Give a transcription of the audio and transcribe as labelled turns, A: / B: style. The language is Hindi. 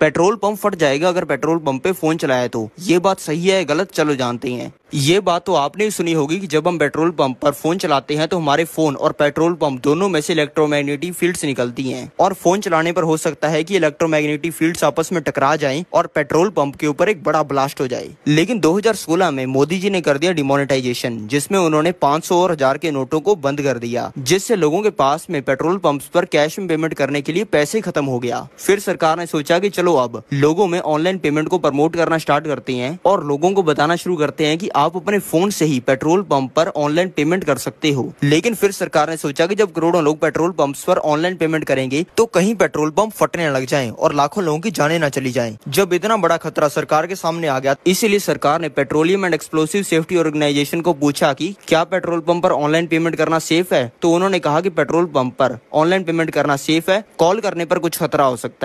A: पेट्रोल पंप फट जाएगा अगर पेट्रोल पंप पे फोन चलाया तो ये बात सही है गलत चलो जानते हैं ये बात तो आपने भी सुनी होगी कि जब हम पेट्रोल पंप पर फोन चलाते हैं तो हमारे फोन और पेट्रोल पंप दोनों में से इलेक्ट्रोमैग्नेटिक फील्ड्स निकलती हैं और फोन चलाने पर हो सकता है कि इलेक्ट्रोमैग्नेटिक फील्ड्स आपस में टकरा जाएं और पेट्रोल पंप के ऊपर एक बड़ा ब्लास्ट हो जाए लेकिन 2016 में मोदी जी ने कर दिया डिमोनेटाइजेशन जिसमे उन्होंने सौ और हजार के नोटों को बंद कर दिया जिससे लोगों के पास में पेट्रोल पंप पर कैश में पेमेंट करने के लिए पैसे खत्म हो गया फिर सरकार ने सोचा की चलो अब लोगों में ऑनलाइन पेमेंट को प्रमोट करना स्टार्ट करते हैं और लोगों को बताना शुरू करते हैं की आप अपने फोन से ही पेट्रोल पंप पर ऑनलाइन पेमेंट कर सकते हो लेकिन फिर सरकार ने सोचा कि जब करोड़ों लोग पेट्रोल पंप पर ऑनलाइन पेमेंट करेंगे तो कहीं पेट्रोल पंप फटने लग जाए और लाखों लोगों की जाने न चली जाए जब इतना बड़ा खतरा सरकार के सामने आ गया इसीलिए सरकार ने petroleum and explosive safety organisation को पूछा की क्या पेट्रोल पंप पर ऑनलाइन पेमेंट करना सेफ है तो उन्होंने कहा की पेट्रोल पंप पर ऑनलाइन पेमेंट करना सेफ है कॉल करने पर कुछ खतरा हो सकता है